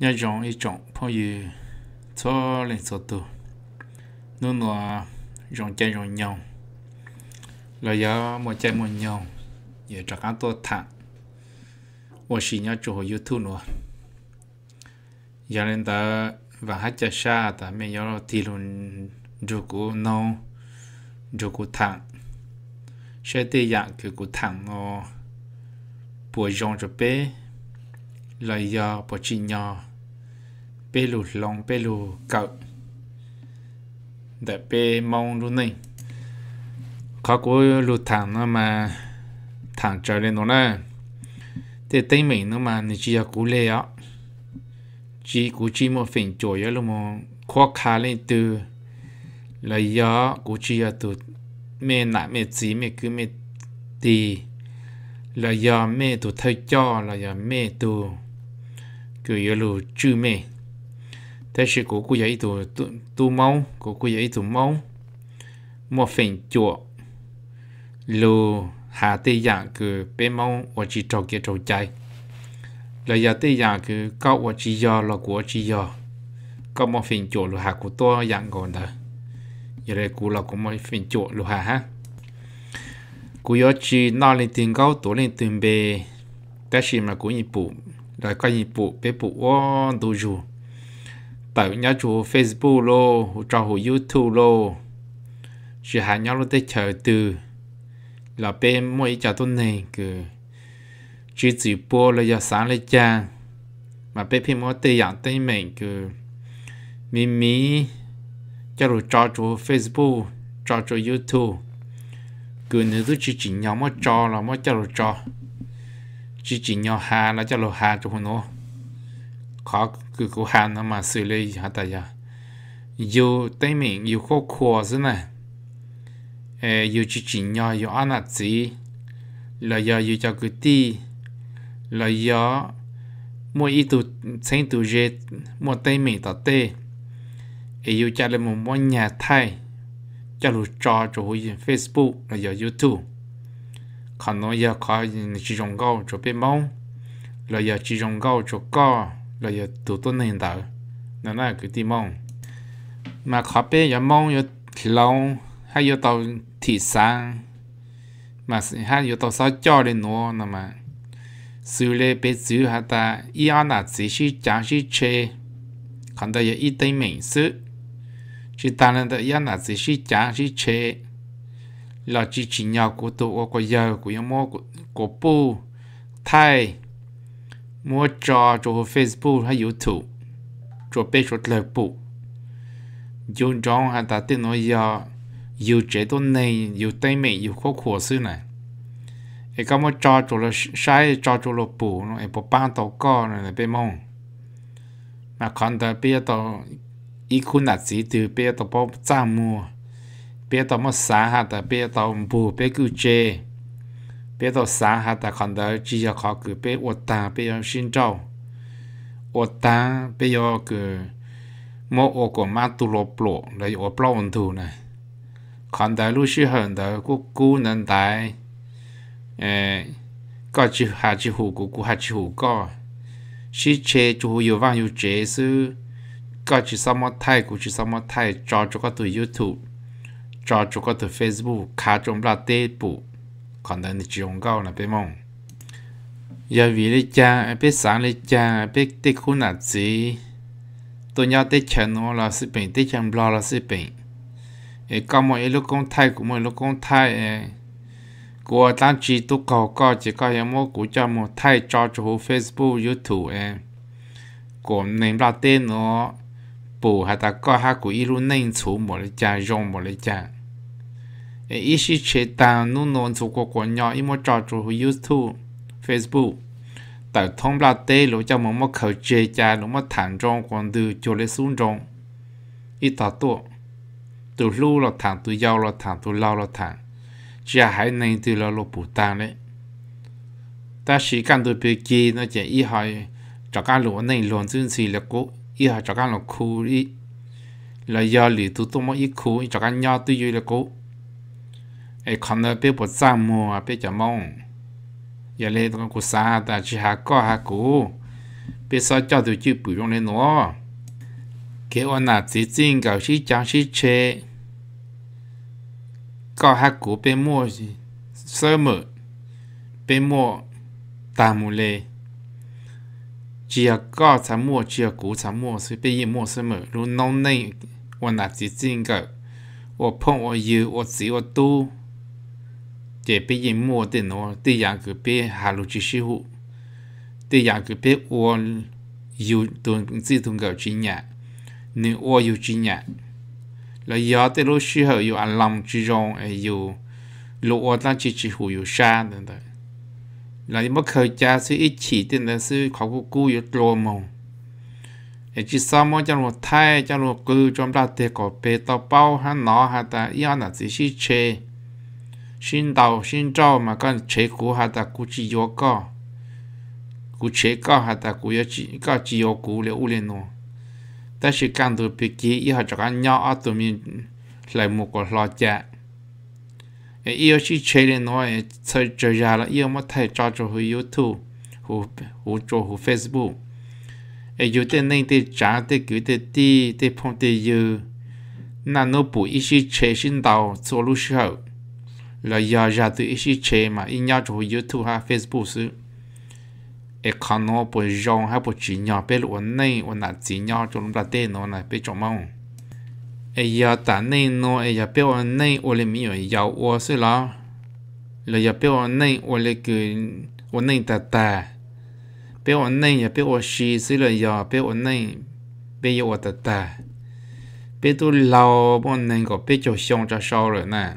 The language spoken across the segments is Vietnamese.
nhà dòng ít chọn phong gì cho lên số tu nó nó dòng chơi dòng nhau là giờ mà chơi mà nhau giờ chắc ăn tôi thả và xin nhà chủ youtube nữa giờ lên ta và hát chơi xa ta mình giờ thì luôn được của nó được của thằng sẽ tây dạng kiểu của thằng nó bùa dòng cho bé là giờ bỏ chi nhau bê lù lòng bê lù cậu đã bê mong luôn này khó của lù thẳng nó mà thẳng trở lên nó nè để tây mình nó mà chỉ là cú lê á chỉ cú chỉ một phỉnh chỗ yếu là một khó khá lên từ là yếu cú chỉ là từ mẹ nạ mẹ chỉ mẹ cứ mẹ tì là do mẹ tụ thay cho là do mẹ tụ cứ yếu lù chữ mẹ thế sự của cô dạy tụ tu mong của cô dạy tụ mong một phần chùa lù hà tây dạng cứ bé mong và chỉ trò kia trò chạy là giờ tây dạng cứ cao và chỉ giờ là của chỉ giờ có một phần chùa lù hà của tôi dạng còn đó giờ đây cô là của một phần chùa lù hà ha cô yo chỉ nói lên tiếng cao tổ lên tiếng bê thế chỉ mà cú nhị phụ rồi coi nhị phụ bé phụ ô đồ dù bảo nhau chú Facebook lô cho hồ YouTube lô chỉ hạn nhau lô tới chờ từ là bên mỗi cho tôi này cứ chỉ chỉ bố là giờ sáng lên cha mà bên phim mỗi tới dạng tới mình cứ mì mì cho rồi cho chú Facebook cho chú YouTube cứ nếu tôi chỉ chỉ nhau mà cho là mỗi cho rồi cho chỉ chỉ nhau hà là cho rồi hà cho nó khó cứ cố hạn mà xử lý hả ta giờ dù tay mình dù khó khó thế này ờ dù chỉ chỉ nhỏ dù ăn là gì là giờ dù cho cứ ti là giờ mua ít tu xem tu dệt mua tay mình tao tê ờ dù cho là một món nhà Thai. cho lũ trò cho hồi Facebook là giờ YouTube còn nói giờ có chỉ dùng câu cho biết mong. là giờ chỉ dùng câu cho con là giờ tụ tôi nên tạo nó là cái gì mong mà khó bé giờ mong giờ lâu hay giờ tàu thị sang mà hay giờ tàu sao cho lên nó nè mà xử lý bé giữ hả ta ý ăn là chỉ chỉ chẳng chỉ chê còn đây giờ ít tay mình sự chỉ ta nên đây ăn là chỉ chỉ chẳng chỉ chê là chỉ chỉ nhau của tụ của giờ của em mua của của bố thai mua cho cho Facebook hay YouTube cho bé cho lời bộ dùng trong hàng ta tin nói giờ dù chế độ này dù tay mẹ dù khó khổ sư này cái cái mua cho cho là sai cho cho là bộ nó em bộ ban tàu co này là bên mông mà còn ta bây giờ tàu ít khu nạt gì từ bây giờ tàu bao trang mua bây giờ tàu mua sáng hàng ta bây giờ tàu bộ bây giờ chế 别到山下打看到只要考个别我打别要寻找，我打别要个莫我个马杜罗布罗来我布罗图呢，看到路是很的个古能带，诶，个只下只湖个古下只湖个，是车就有网有结束，个只什么泰国只什么泰，找这个对 YouTube，找这个对 Facebook，看中不了底部。còn đang dùng gạo là bé mông, giờ vì lấy cha bé sáng lấy cha bé tết khu nạt gì tôi nhớ tết chân nó là sự bệnh tết chân lo là sự bệnh ấy có mọi lúc công thay của mọi lúc công thay ấy của tăng chỉ tu cầu có chỉ có những mô của cho một thay cho cho Facebook YouTube ấy của nền là tên nó bù hay ta có hai của ilu nền chủ một lấy cha dùng một lấy cha ý chí chế tạo nụ nôn dù của của nhỏ ý mô trò YouTube, Facebook. Tại thông là tê lũ cho mô mô khẩu chế cha lũ mô thẳng rong còn từ chỗ lê xuống rong. Ý tỏ tụ. Từ lưu là thẳng, từ dâu là thẳng, từ lâu là thẳng. Chà hãy nên từ lâu lô bù tàn đấy. Ta sĩ càng từ bề kì nó chả ý hỏi cho các lũ nên luôn dương xì là cố ý hỏi cho các lũ khu ý. Là do lý tụ tụ mô ý khu ý nhau tư dư là cố. ไอ้คอนเนอร์เปียปวดซ้ำมัวเปียจะมองอย่าเลยต้องกูซาแต่ชิหาก็หากูเปียซอเจ้าตัวจื้อปุ๋ยลงเลยหนัวเกี่ยวหนาจีจริงกับชิจังชิเชก็หากูเปียมัวเสมอเปียมัวตามูเลจียก็ทำมัวเจียกูทำมัวสิเปียมัวเสมอรู้น้องในวันหนาจีจริงกับ我碰我摇我指我嘟。chế bây giờ mua tiền nó tiền nhà cứ bé hà lô chỉ sử hữu tiền nhà cứ bé ô yêu tuần chỉ tuần gạo chỉ nhà nếu ô yêu chỉ nhà là giờ tới lúc sử hữu yêu ăn lòng chỉ rong ấy yêu lô ô ta chỉ chỉ hữu yêu sa nữa đấy là những bất khởi cha ít chỉ tiền là sự khó cố cố yêu lô mông ấy chỉ sao mà cho nó thay cho nó cứ trong ta tiền có bé tao bao hắn nó hắn ta yêu là chỉ chỉ chơi xin đầu xin trâu mà con chế cú hà ta cú chỉ yếu co cú chế co hà ta cú yếu chỉ co chỉ yếu cú liệu u liền nô ta chỉ cần tụi bị kí ý họ cho con nhỏ ở tụi mình lại một cái lo ai yêu chỉ chế liền nô ấy chơi chơi ra là yêu mà thầy cho cho hồi youtube hồ hồ cho hồ facebook ai yêu tên nên tên trả tên kiểu tên đi tên phong tên yêu xin 那侬不一起切心到做路时候。là giờ ra từ ít ít chế mà ít nhau chỗ youtube hay facebook sự e khăn nó bởi rong ha bởi chỉ nhỏ bé lũ này ổn là chỉ nhỏ chỗ lúc là tên nó này bé chỗ mong e giờ ta này nó e giờ bé ổn này ổn là mi ổn giàu ổn sự là là giờ bé ổn này ổn là cứ ổn này ta ta bé ổn này giờ bé ổn xì sự là giờ bé ổn này bé giờ ổn ta ta bé tu lâu bọn này có bé chỗ xong cho sau rồi nè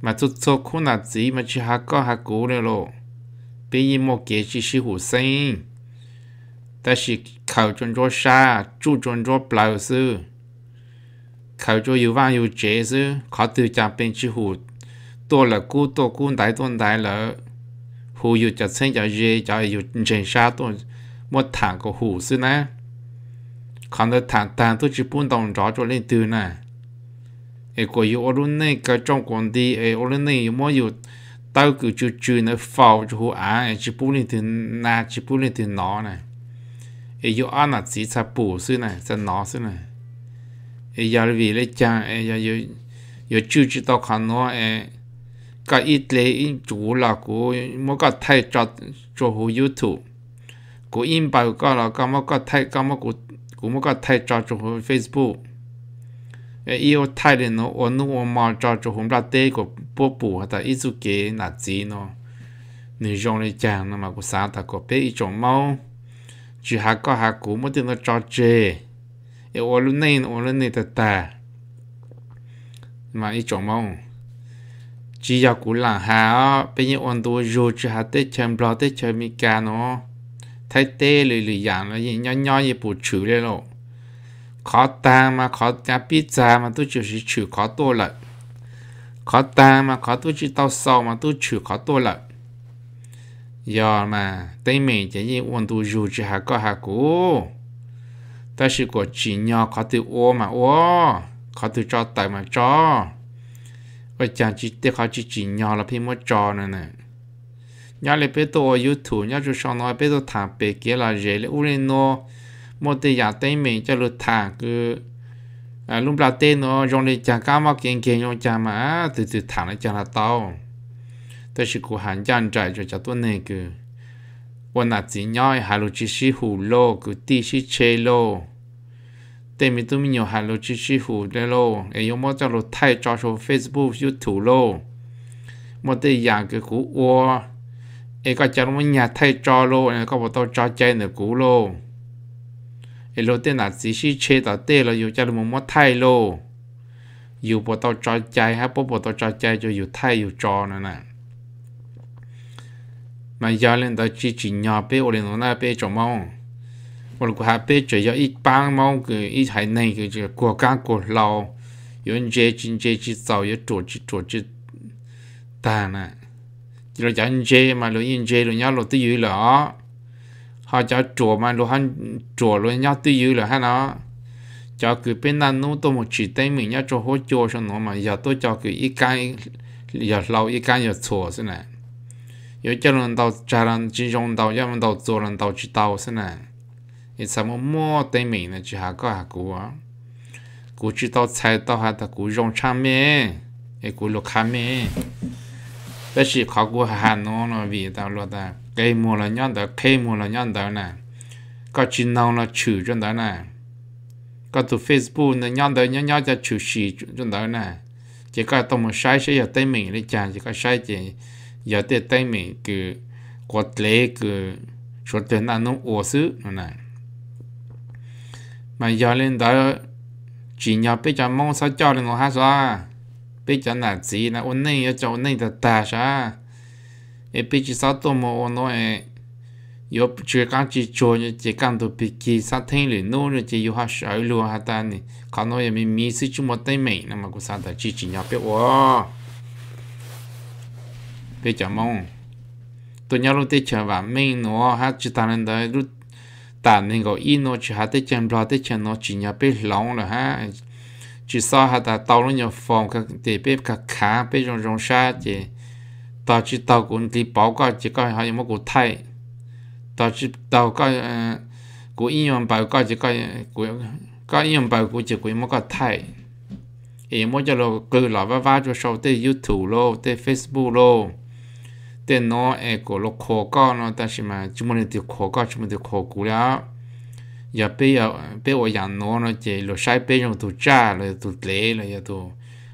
mà chút cho khu nà gì mà chỉ hạ có hạ cũ rồi lộ bây giờ một kế chỉ sĩ hữu sinh ta chỉ khẩu chuẩn cho xa chú chuẩn cho blau sư khẩu cho yêu vang yêu chế sư khó từ chạm bên chỉ hữu tôi là cú tôi cú đại tôi đại là hữu yêu cho sinh cho dễ cho yêu chân xa tôi một thằng của hữu sư nè còn là thằng thằng tôi chỉ buôn đồng rõ cho lên từ nè e ko yu oru nei ka trong kon đi, e oru nei yu mo yu tao cứ chú chu nó phao chu hu á e chi pu thì na chi pu ni thì nó này e yu an là chỉ sa pu sư này sa nó sư này e ya vì lấy chăng, e ya yu yu chú chu tao khan nó e cả ít lấy in chú là cố, mà cái thay cho cho hồ YouTube cố in bảo cái là cái mà cái thay cái mà cố cố mà cái thay cho cho hồ Facebook io thai no nó nu o ma cha cho hôm ra te của bố pu hả ta ít izu kế na zi nó ni jong này chàng nó mà có sa ta có pe ít chong mau chi ha ko ha ku mo te no cha che e o lu nei o lu nei ta ta ma i chong mau chỉ giờ cũng là hà bây giờ ôn đồ rồi chứ hà tết chém bao tết chém mì cá nó thấy tê lì lì yàng nó gì nhỏ nhỏ gì bù chữ đấy rồi khó ta mà khó nhà pizza mà tôi chỉ chỉ chịu khó tôi lại khó ta mà khó tôi chỉ tao sau mà tôi chịu khó tôi lại giờ mà tây mình chỉ như quân tu dù chỉ hạ có hạ cũ ta chỉ có chỉ nhỏ khó tự ô mà ô khó tự cho tại mà cho và chẳng chỉ tiếc khó chỉ chỉ nhỏ là phim mất cho nữa nè nhỏ là bây giờ youtube nhỏ chú sau nói bây giờ thằng bé kia là dễ là u lên nó một tỷ giả tên mình cho lượt thả cứ à, lúc là tên nó dùng để chả cá mà kiện kiện nhau chả mà từ từ thả nó chả là tao tôi chỉ cố hành chăn trải cho cho tôi này cứ quan là chỉ nhoi hà lô chỉ sĩ hù lô cứ ti sĩ chê lô tên mình tôi mình nhiều hà lô chỉ sĩ hù lê lô ấy yêu mỗi cho lô thay cho số facebook youtube lô một tỷ giả cứ cú ô ấy có cho nó nhà thay cho lô ấy có bảo tao cho chơi nữa cú lô เอโลเตนัดสีชีเชต่อเตเราอยู่จะมุมมดไทยโลอยู่ปตจอใจครับปปตจอใจจะอยู่ไทยอยู่จอนั่นน่ะมายาเล่นต่อจีจีญอเป้โอเลนหน้าเป้จอมองวันกูหาเป้จะยออีปางมองคืออีไทยในคือจะกัวก้างกัวเรา有人接进接去找，有左去左去打呢。就讲人接嘛，路人接路人路都有了。họ cho chùa mà luôn hắn chùa luôn nhau tư dư là hắn nó cho cứ bên nan nú tôi một chỉ tay mình nhau cho hỗ chùa cho nó mà giờ tôi cho cứ ít cái giờ lâu ít cái giờ chùa xin này giờ cho lần đầu cho lần chỉ dùng đầu giờ lần đầu chùa lần đầu chỉ đầu thế này ít sao mà mua tay mình là chỉ hạ cái hạ cũ à, cũ chỉ đầu chạy đầu hạ ta cũ dùng mình, mê, cũ lục khám mình đó chỉ khó của hà nó nó vì tao lo ta cây mùa là nhon đó cây mùa là nhon đó nè có chỉ nào là chữ cho đó nè có tụ Facebook nó nhon đó nhon nhon cho chữ gì cho đó nè chỉ có tao một sai sẽ giờ tay mình để chàng chỉ có sai chỉ giờ tay tay mình cứ quật lệ cứ số tiền ăn nó ủa sứ nè mà giờ lên đó chỉ nhờ bây giờ mong sao cho được ngồi hát sao bây giờ là gì là ôn này ở chỗ này là ta sa e bây giờ sao tôi mà ôn nói yo chưa căng chỉ cho như chỉ căng đồ bị kỳ sao thấy liền nô rồi chỉ yo ha sợ luôn ha ta nè khó nói mình mi sĩ chúng một tay mình nằm mà cũng sao ta chỉ chỉ nhau biết ô bây giờ mong tôi nhớ lúc tết chờ và mình nó ha chỉ ta nên đấy lúc ta nên gọi in nó chỉ ha tết chờ lo tết chờ nó chỉ nhau biết lòng rồi ha chỉ sao hả ta tàu nó nhiều phòng các để bếp các khá bếp rong rong xa chỉ tàu chỉ tàu cũng đi bảo có chỉ có hay một cụ thay tàu chỉ tàu có ờ, cụ yên 用 bảo có chỉ có cụ có yên 用 bảo cụ chỉ cụ một cái thay em mỗi giờ lo cứ lo vá vá cho sau tới youtube lo tới facebook lo tới nó em cụ lo khó có nó ta chỉ mà chúng mình thì khó có chúng mình thì khó cũ rồi giờ bây giờ bây giờ dạng nó nó chỉ lo sai bây giờ tụt cha rồi tụt lễ rồi tụt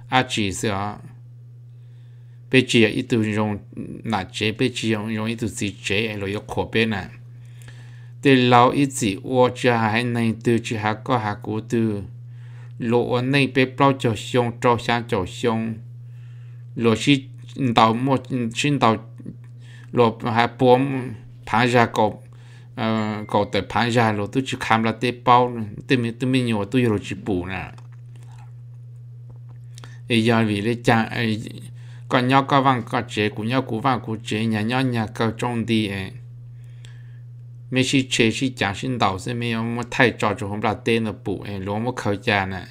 à chỉ sợ bây giờ ít tụt dùng nà chế bây giờ dùng dùng ít tụt gì chế rồi yêu khó bên này để lâu ít gì ô cha hay này từ chỉ hạ có hạ cũ từ lộ ở này bây bao cho xong cho sáng cho xong lộ chỉ đào một chỉ đào, lộ hạ bốn phá ra cột có thể phá ra rồi tôi chỉ khám là tế bao tôi mới tôi mới nhổ tôi rồi chỉ bù nè bây giờ vì lấy cha còn nhau có vàng có chế của nhau của vàng của chế nhà nhau nhà có trong đi mấy chị chế chị chẳng xin đầu sẽ mấy ông mà thay trò cho không là tên là bù ấy mà khởi cha nè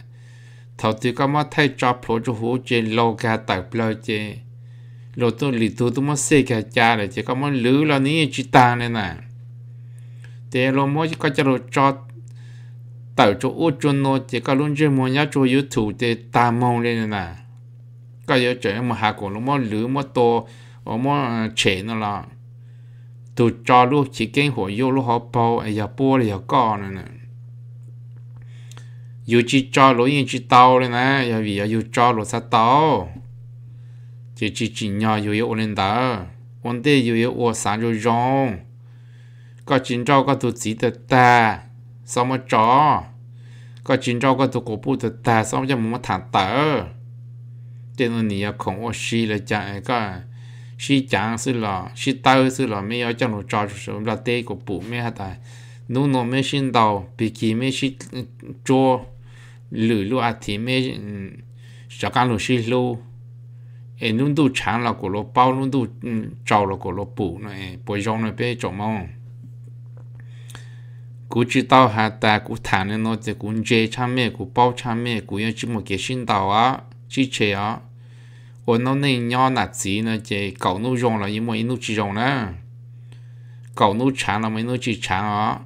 thầu tôi có mà thay trò pro cho hồ chế lâu cả tại bao chế rồi tôi lì tôi tôi mà xây cả cha này chỉ có mà lứa là ní chị ta này nè thế lo mỗi cái chế độ cho tàu cho ô cho nó chỉ có luôn chơi mua nhà cho yếu để ta mong lên là cái yếu chơi mà hạ cổ nó mỗi lứa mỗi to ở mỗi trẻ nó là tụ cho lúc chỉ kiếm hồ yêu lúc họ bao ai à, giờ bao là giờ có nữa nè yếu chỉ cho lối yên chỉ tàu lên nè giờ vì yếu cho lối sát tàu chỉ chỉ chỉ nhỏ yếu yếu lên đó ổn định yếu yếu ở sáng rồi rong có chín rau có tụ chỉ tờ ta xong mà chó có chín rau có tụ cổ bù tờ ta xong cho mà thẳng tờ cho nên nì không ô xì là chạy có xì chẳng sư lò xì tao sư lò mấy ở trong lỗ trò sư là tê cổ bù mấy hả ta nụ nụ mấy xin đầu bị kì mấy xì chô lử lũ thì mấy sợ càng lũ xì lũ ê nụ đủ chẳng là cổ lỗ bao nụ đủ ừ, trâu là cổ lỗ bù này bồi rong này bê chỗ mong cú chỉ tao hà ta cú thả nên nó thì cú dễ cha mẹ cú bao cha mẹ cú chỉ một cái sinh tao á chỉ chế á ở nó nên nhỏ nạt gì nó chỉ cậu nó dùng mà nó chỉ dùng nè cậu nó chán là chỉ chán á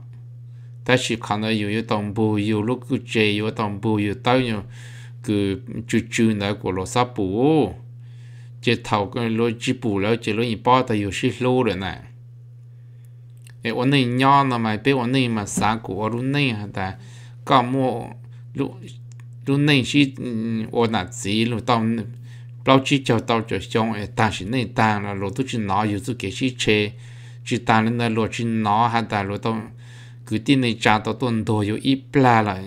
ta chỉ khăn là yêu yêu đồng bù yêu lúc cứ chế yêu đồng bù yêu cứ chú chú nữa của lô sa bù chỉ thầu cái lô chỉ bù แล้ว chỉ lô gì bao ta yêu xí lô rồi nè thì ổn định nhỏ nó mà biết ổn định mà sáng của ở lúc này ta có mua lúc lúc này chỉ ổn định gì lúc tao bao chỉ cho tao cho xong ta chỉ này ta là lúc tôi chỉ nói dù tôi cái chỉ chơi chỉ ta lên là lúc chỉ nói hay ta lúc tao cứ tin này cha tao tuần đồ rồi ít pla lại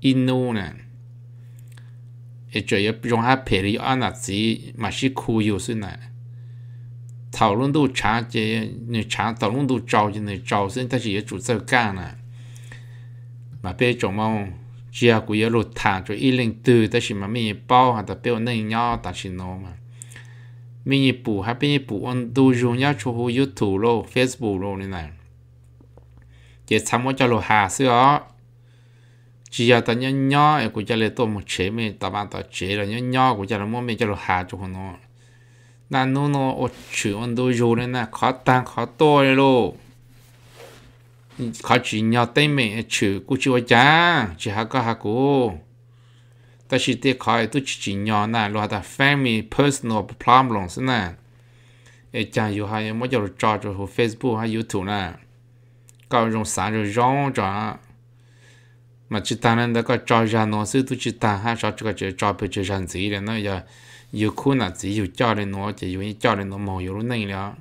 ít nô nè ở chỗ ấy trong hai peri anh là gì mà chỉ khu yếu thế này 讨论度差这你差讨论度高就你高些，但是也主在干呢。mà bây giờ mà chỉ là cái lột thả từ, ta chỉ mà mình bao hạt ta bây nay nhau ta chỉ mà mình bù hay mình bù ăn đồ dùng nhau cho youtube lo facebook lo này này chỉ tham một cho lo hà xưa chỉ là ta nhau nhau cái cho lấy một chế mình ta bạn ta chế là nhau nhau cái cho là mỗi mình cho lo hà cho nó 那侬侬我去，我都有了呢，可单可多的喽。khó chỉ nhỏ tay mẹ chữ cô chưa cha chỉ hạ có hạ cô ta chỉ tiếc khỏi tôi chỉ nhỏ nè lo ta family personal problems nè e cha yêu hay mới cho trò cho hồ facebook hay youtube nè có dùng sáng rồi rong mà chỉ ta nên đã có trò ra nó sư tôi chỉ ta ha cái trò bây giờ gì đấy nó giờ 有可能只有家人侬，就因为家人侬没有了能了，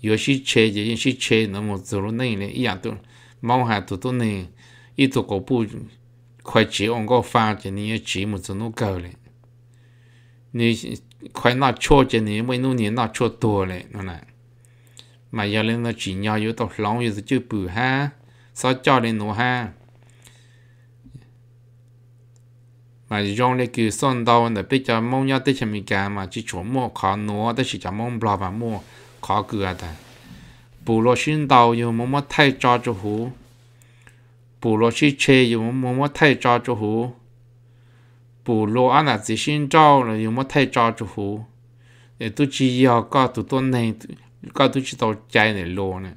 有些车就有些车侬没走了能了，一样都毛还都都能，一做个不快接往个发就你也接么子侬够了，你快拿车就你为侬你拿车多了，侬呢？mà giờ lên nó chỉ nhau yếu tộc lòng yếu chứ bự ha sao cho lên nó ha mà dùng để cứ son đau để biết cho mong nhau tới xem mình cả mà chỉ chuẩn mua khó nua để chỉ cho mong bò và mua khó cửa ta bù lo xin đau yêu mong mất thay cho cho hú bù lo xin chê yêu mong mất thay cho cho hú bù lo ăn là chỉ xin đau là yêu mất thay cho cho hú để tôi chỉ yêu có tụi tôi này có tôi chỉ tao chạy này lo này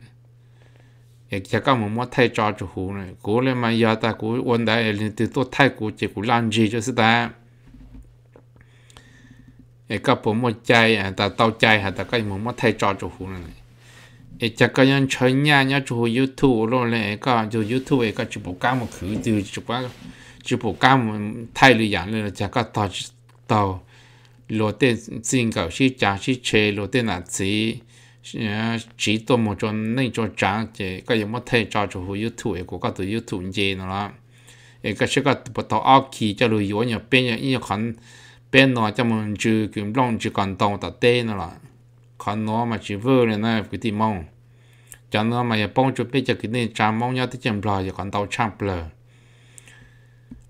也他讲我们太抓住湖呢，古了嘛要打古问题，也你都太古结果烂鸡就是的。也搞不么ใจ啊，但到ใจ哈，但个我们太抓住湖了。也这个人穿呀，人住 YouTube 了嘞，个就 YouTube 个直播干么去，就直播直播干么太厉害了，这个到到罗店进口是假是车罗店哪子。chỉ tôi một chỗ nên cho trắng thì cái gì mà thấy cho chỗ hồ youtube của các tổ youtube gì nữa là cái sự các bắt đầu áo kỳ cho lưu yếu nhà bên nhà nhà khăn bên nó cho mình chữ kiếm long chữ cần tông đặt tên nữa là khăn nó mà chỉ vừa này này cái gì mong cho nó mà bông chỗ bây giờ cái này chạm mong nhau tới chạm bờ giờ còn tàu chạm bờ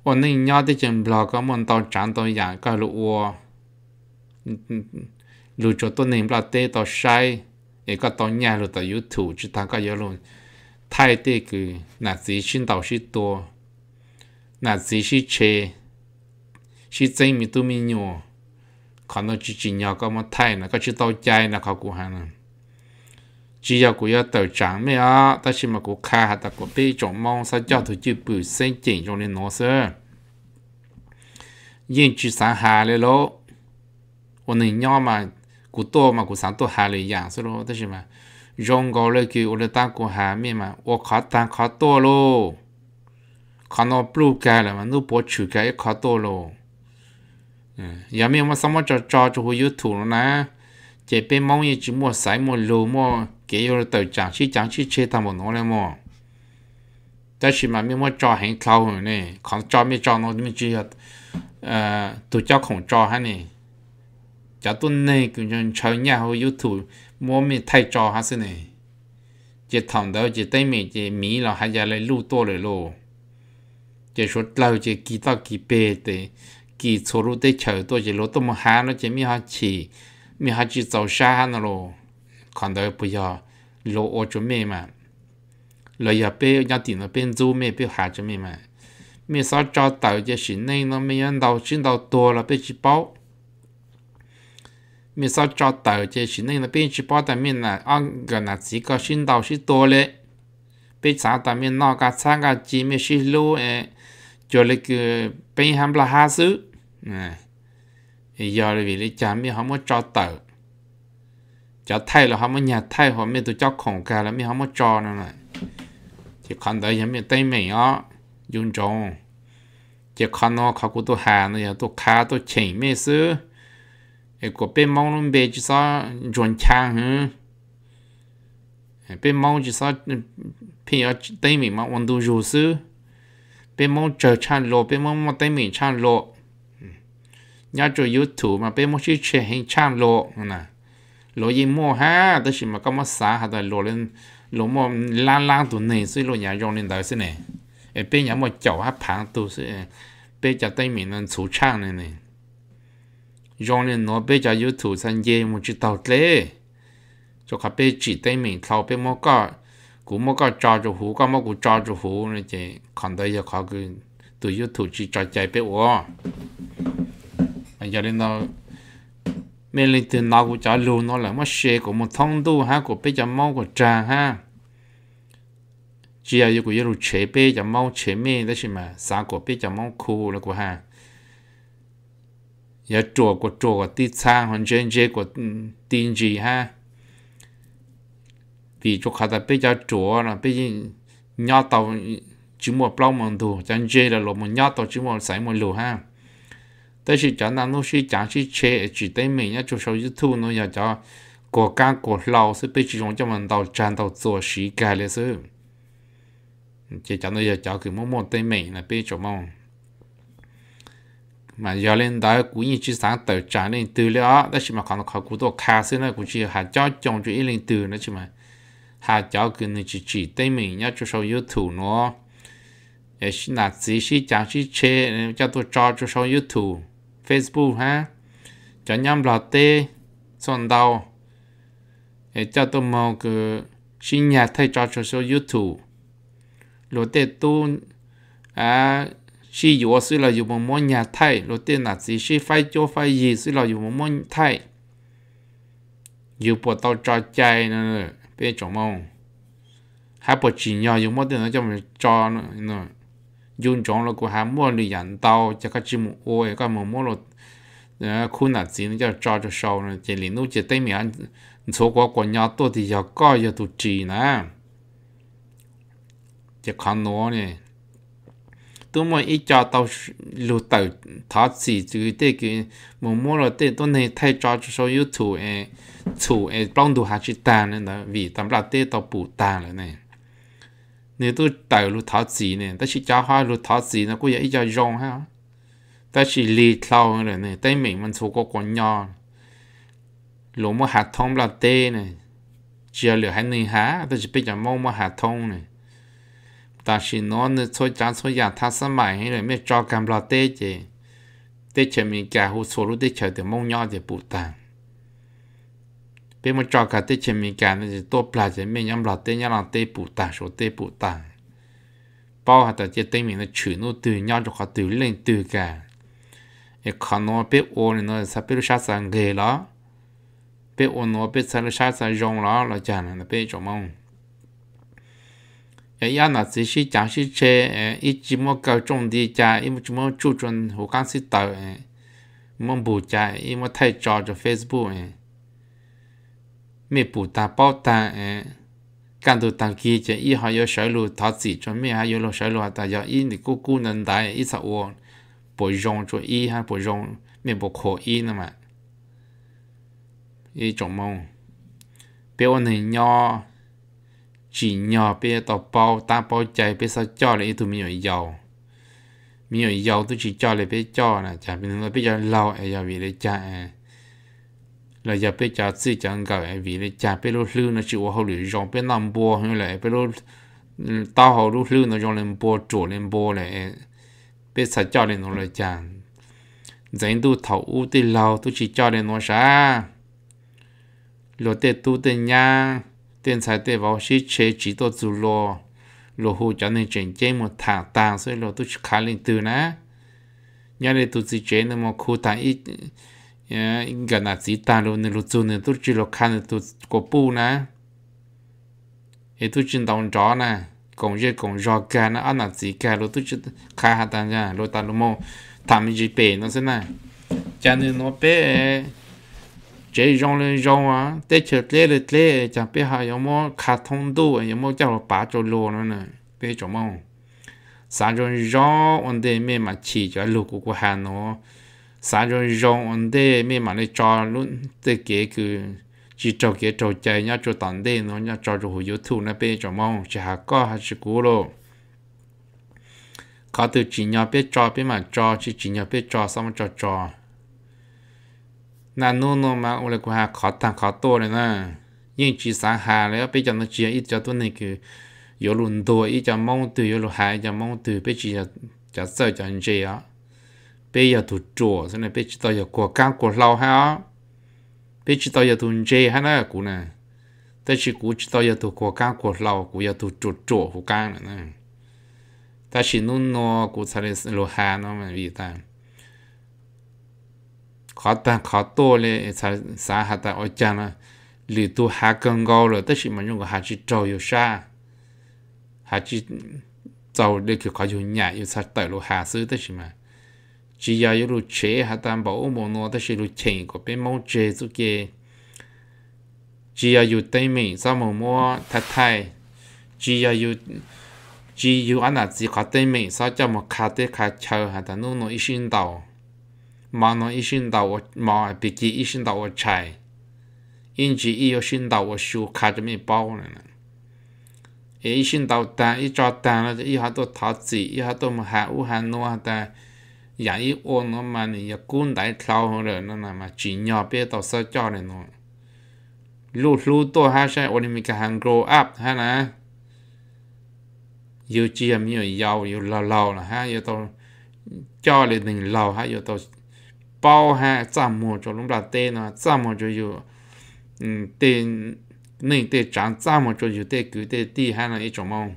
ổn nên nhau tới chạm bờ cái mình tàu chạm tàu dạng cái lụa lụa chỗ tôi niệm là tên tàu sai ấy có tao nhà rồi tao yếu thủ chứ tao có luôn thay thế cứ là gì xin tao sĩ to là gì sĩ chê sĩ chính mi tu mi nhỏ còn nó chỉ chỉ nhỏ có mà thay là có chỉ tao chạy là khó của hắn chỉ 要古要到长咩啊？但是嘛，古开下，但古被种忙啥教徒就不生紧张的农事，因去上海来咯。我能要嘛？กูโตมากูสั่งโตหาเลยอย่างสุดแล้วที่มยองกงเลยคือเราตั้งกูหาไม่มาโอ้ขาตั้งขาโตโลขาโน่ปลูกแก่เลยมันนู่นปวดชกแก่ขาโตโลยังไม่มาสมมติจะจ่อจะหัวยุทธ์ถูนะเจ็บเป็นมองยี่จมูกสายมือลูมอเกี่ยวเต่าจังชี้จังชี้เชื่อทำหมดเลยมั้งแต่ชิมันไม่มาจ่อเห็นเขาเนี่ยขาจ่อไม่จ่อโน้ตมีจี้เอ่อตัวเจ้าของจ่อฮะเนี่ย cho tuần này cũng chẳng chơi nhà hồ youtube mua mình thay cho hả sư này chỉ thằng đó chỉ tay mình chỉ mi là hay giờ lại lưu to rồi lô chỉ số lâu chỉ kỳ tao kỳ bê để kỳ số lưu để chờ to chỉ lỗ tôi mà há nó chỉ mi há chỉ mi há chỉ giàu xa nó lô còn đó bây giờ lỗ ở chỗ mẹ mà lời giờ bê nhà tiền nó bên du mẹ bê hà chỗ mẹ mà mi sao cho tàu chỉ xin này nó mi ăn đầu xin đầu to là bê chỉ bao mi sao cho tờ chế chỉ nên là bên chỉ bảo tạm mình là ăn gần là chỉ có xin đầu xin to lệ bên sao tạm mình nó cả sang cả chỉ mình xin lô ê cho lấy cái bên ham là ha xứ à giờ là vì lấy cha mình không có cho tờ cho thay là không có nhà thay họ mình tụi cho khổng cả là mình không có cho nữa này chỉ còn tới giờ mình tay mình ó dùng trồng chỉ còn nó khâu của tôi hà nữa tôi khá tôi chỉnh mình xứ có bên mong luôn bề chỉ sao chuẩn chàng hả bên mong chỉ sao ừ, phi ở tây miền mà vẫn đủ dù sư bên mong chờ chăn lo, bên mong mà tây miền chăn lo, ừ. nhà cho youtube mà bên mong chỉ chơi hình chăn lo, nè lo gì mua ha tới khi mà có mất xa hả tới lo lên lo mua lan lan tụi này xí lo nhà rong lên đời xí này bên nhà mà chậu hấp phẳng tụi xí bên chợ tây miền nó chủ trang này này 用了那边家有土产业么去投嘞，就卡被指对面头被么个，古么个抓住虎，个么古抓住虎那些，看到也卡个都有土去抓在被我，哎呀那。mẹ lên từ nào của cha lù nó là mất xe của một thông tu ha của bây giờ mau của trà ha chỉ là của yêu chế bây giờ mau chế mẹ đó mà sáng của bây giờ mau khu là của ha giờ trò của trò của tí hoàn trên chế của ừ, tin gì ha vì chỗ khá ta bây giờ trò là bây giờ nhỏ tàu chỉ một bao mòn thủ chân chế là lộ một nhỏ tàu chỉ một sải một lù ha tới khi chẳng nào lúc khi chẳng khi chế chỉ tới mình nhá chỗ sau youtube nó giờ cho của cá của lâu sẽ bây chỉ dùng cho mình tàu tràn tàu tổ sĩ cả lấy sự chỉ chẳng nó giờ cho cứ mỗi một tới mình là bây chỗ mong mà giờ lên đó cũng như chỉ sáng tờ trả lên từ đó đó chỉ mà còn khó cũng tổ khá xí nó cũng chỉ hạ cho chồng cho ý lên từ nó chỉ mà hạ cho cái chỉ chỉ tay mình nhá cho sau youtube nó ấy xin là gì xin chẳng xin chê cho tôi sau youtube facebook ha cho nhắm lọt tê son đầu ấy cho tôi mong cái xin nhà thay cho cho sau youtube lọt tê tu à 是有虽然有某某伢太，罗点那只是快做快易，虽然有某某太，有不到招债呢，别做梦，还不重要，有某点那叫么招呢呢，用装了过还莫里人刀，这个字母我也个某某罗，呃，困难只能叫招着烧呢，这里弄这对面，错过过伢到底要搞要都知呢，这看哪呢？tôi mà ít cho tàu lù tàu thả chỉ chú tê cái mà mua rồi để tôi này thay cho số yêu chủ ấy chủ ấy bằng đồ hạt chỉ tan nên là vì tạm là để tàu bù tan rồi này nếu tôi tàu lù thả chỉ này ta chỉ cho hoa lù thả chỉ nó cũng vậy cho rong ha ta chỉ lì thâu rồi này tay mình mình số có quan nhau lù mua hạt thông là để này chỉ là hai người há ta chỉ biết là mong mua hạt thông này ta chỉ nó nữa thôi chẳng thôi giả ta sẽ mãi hay là mấy cho cầm lo tê chứ tê chờ mình cả hồ số lúc tê chờ từ mong nhỏ thì bù tàng bên mà cho cả tê chờ mình cả nó thì tốt là chứ mình nhắm lo tê nhắm lo tê bù số tê bù tàng bao hạt tê tê mình nó chửi nó từ nhau cho họ từ lên từ cả cái khó nó biết ôn nó sẽ biết sát sang ghê đó biết ôn nó biết sang sát sang rong đó là chẳng là biết chỗ mong 要那只是讲是车，诶，一直么高中的家，一么什么注重我讲是到诶，么不家，一么太早就 Facebook 诶，没不打包单诶，干到当机者，一还有水路他自准备还有路水路，但要一你姑姑能带一十五，不用就一还不用，没不可以呢嘛，一种梦，别问你鸟。chỉ nhỏ bé tàu bao ta bao chạy bé sao cho lại tụi mình ở giàu mình ở giàu tôi chỉ cho lại bé cho là chả mình nói bé cho lâu ai giàu vì để cha là giờ bé cha chỉ chẳng gặp ai vì để cha bé lô lư nó chịu qua hậu lưỡi rong bé nằm bò hay là bé lô tao hậu lô lư nó rong lên bò chỗ lên bò này, bé sao cho lại nó lại cha dân tu thấu u tê lâu tôi chỉ cho lại nó sao lo tê tu tê nhang tiền sai tiền vào sĩ chế chỉ tôi dù lo lo hồ cho nên chỉnh chế một thả tàng rồi lo tôi khá lên từ nè nhà này tôi chỉ chế nó mà khu tàng ít gần là chỉ tàng luôn nên lo dù nên tôi chỉ lo khăn tôi có bu nè thì tôi chỉ đồng chó nè còn gì còn do cả nó ăn là cả lo tôi chỉ khá hạt tàng ra lo tàng lo mò thằng mình chỉ nó thế này cho nên nó bể chế rong lên rong á tê chở lê lê chẳng biết hà yếu mô khá thông đu yếu mô cháu bà cho lô nó nè bê cho mong sáng rồi rong ổn đê mê mà chỉ cho lô của của nó sáng rồi rong ổn đê mê mà lê cho luôn tê kế cứ chỉ cho kế cho chạy nhá cho tàn đê nó nhá cho rồi yếu thu nó bê cho mong chỉ có hà chỉ cú lô khó từ chỉ nhau biết cho biết mà cho chỉ chỉ biết cho xong cho cho na nô nô mà ô lê của hà khó thằng khó to rồi nè nhưng chỉ sáng hà lấy bây giờ nó chỉ ít cho này cứ yếu lùn đồ ít cho mong từ yếu lùn hà cho mong từ bây giờ cho sợ cho anh chị bây giờ tụ trổ thế này bây giờ tôi giờ của cam lâu ha bây giờ tôi giờ tụ ha nè cụ nè tới chỉ cụ chỉ tôi giờ tụ của cam của lâu cụ giờ tụ trổ trổ của cam nè ta chỉ nôn nô cụ sao lùn nó mà vì ta khó tan khó to lệ sa sa hạt ta ở chân là lì tu hạ cân gâu rồi tất nhiên mà chúng có hạ chỉ trâu yêu xa hạ chỉ trâu để kiểu khó dùng nhà yêu sa tới lúc hạ sư tất nhiên mà chỉ giờ yêu lúc chế hạ ta bảo ông muốn nó tất nhiên lúc chỉnh có bên mong chế giúp kia chỉ giờ yêu tây mình sao mà mua thật thay chỉ giờ yêu chỉ yêu anh là chỉ có tây mình sao cho một khá tê khá chờ hạ ta nô nô ít xin đầu mà nó ý sinh đầu mà bị chỉ ý sinh đầu chạy in chỉ ý sinh đầu siêu khá cho mình bao này nè ý sinh đạo đàn ý cho đàn là ý hát tôi thảo chỉ ý hát tôi mà hạ u hà nua ta giả ý ôn nó mà này giả cuốn đại thao hơn rồi nè mà chỉ nhỏ bé tàu sơ cho này nó lúc lúc tôi hát sẽ ôn mình cả hàng grow up ha nè yêu chi em yêu giàu yêu lâu lâu là ha yêu tôi cho lên đỉnh lâu ha yêu tôi bao ha giảm một cho lúc đó tê nó giảm một cho dù um, tê nên tê chẳng giảm một cho dù tê cứ tê tì ha nó ít chỗ mong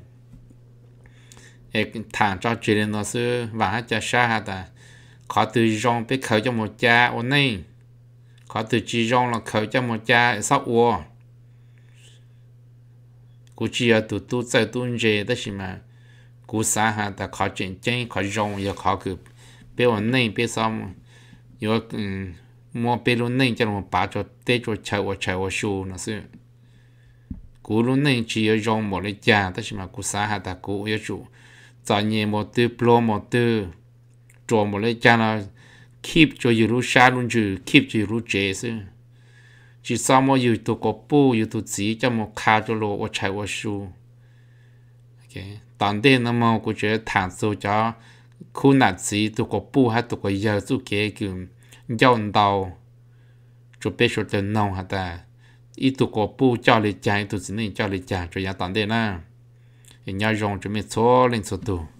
ê thằng cho chỉ lên sư và ha cha sa ha ta khó từ rong biết khởi cho một cha ô nay khó từ chỉ rong là khởi một cha sau ô cú chỉ ở tụ tụ tại tụ về đó mà cú sa ha ta khó chuyện chơi khó rong giờ khó cứ biết ô 有嗯，莫别路内叫我把着带着拆我拆我修那是，古路内只有让莫来家，但是嘛古啥哈达古要住，早年莫得不落莫得，做莫来家了，keep 着有路沙路住，keep 着有路这是，只啥么有多个布有多子叫莫卡着路我拆我修，OK，当地那么我觉得坦州家。Okay khu nạt sĩ tụ có bu hay tụ có giờ tụ kế cứ dọn đầu chụp bê chụp lên nông hả ta ít tụ có bu cho lấy chạy tụ chỉ nên chào lấy chạy cho giá tạm đây na nhà rong chuẩn bị số lên số tụ